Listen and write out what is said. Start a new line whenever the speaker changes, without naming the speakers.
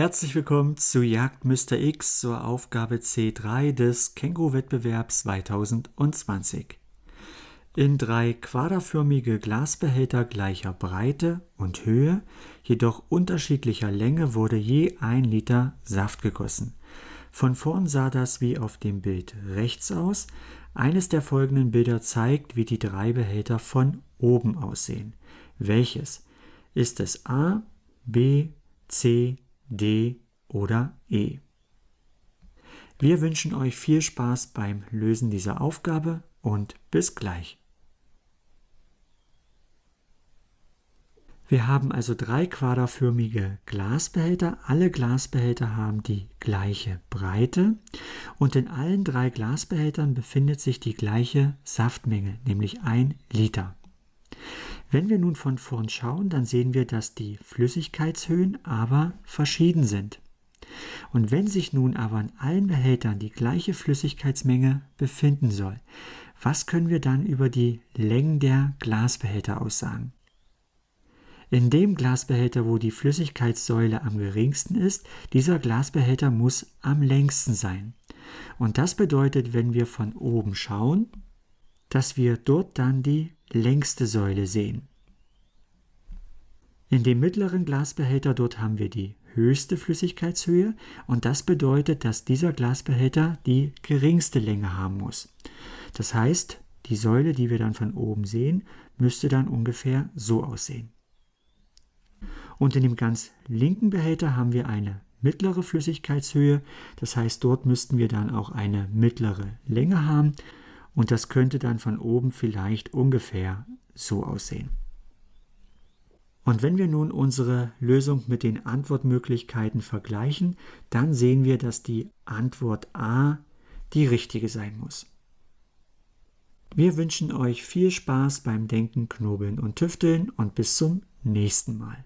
Herzlich willkommen zu Jagd Mr. X zur Aufgabe C3 des Känguru-Wettbewerbs 2020. In drei quaderförmige Glasbehälter gleicher Breite und Höhe, jedoch unterschiedlicher Länge wurde je ein Liter Saft gegossen. Von vorn sah das wie auf dem Bild rechts aus. Eines der folgenden Bilder zeigt, wie die drei Behälter von oben aussehen. Welches? Ist es A, B, C D oder E. Wir wünschen euch viel Spaß beim Lösen dieser Aufgabe und bis gleich. Wir haben also drei quaderförmige Glasbehälter. Alle Glasbehälter haben die gleiche Breite und in allen drei Glasbehältern befindet sich die gleiche Saftmenge, nämlich ein Liter. Wenn wir nun von vorn schauen, dann sehen wir, dass die Flüssigkeitshöhen aber verschieden sind. Und wenn sich nun aber in allen Behältern die gleiche Flüssigkeitsmenge befinden soll, was können wir dann über die Längen der Glasbehälter aussagen? In dem Glasbehälter, wo die Flüssigkeitssäule am geringsten ist, dieser Glasbehälter muss am längsten sein. Und das bedeutet, wenn wir von oben schauen, dass wir dort dann die längste Säule sehen. In dem mittleren Glasbehälter dort haben wir die höchste Flüssigkeitshöhe und das bedeutet, dass dieser Glasbehälter die geringste Länge haben muss. Das heißt, die Säule, die wir dann von oben sehen, müsste dann ungefähr so aussehen. Und in dem ganz linken Behälter haben wir eine mittlere Flüssigkeitshöhe, das heißt, dort müssten wir dann auch eine mittlere Länge haben. Und das könnte dann von oben vielleicht ungefähr so aussehen. Und wenn wir nun unsere Lösung mit den Antwortmöglichkeiten vergleichen, dann sehen wir, dass die Antwort A die richtige sein muss. Wir wünschen euch viel Spaß beim Denken, Knobeln und Tüfteln und bis zum nächsten Mal.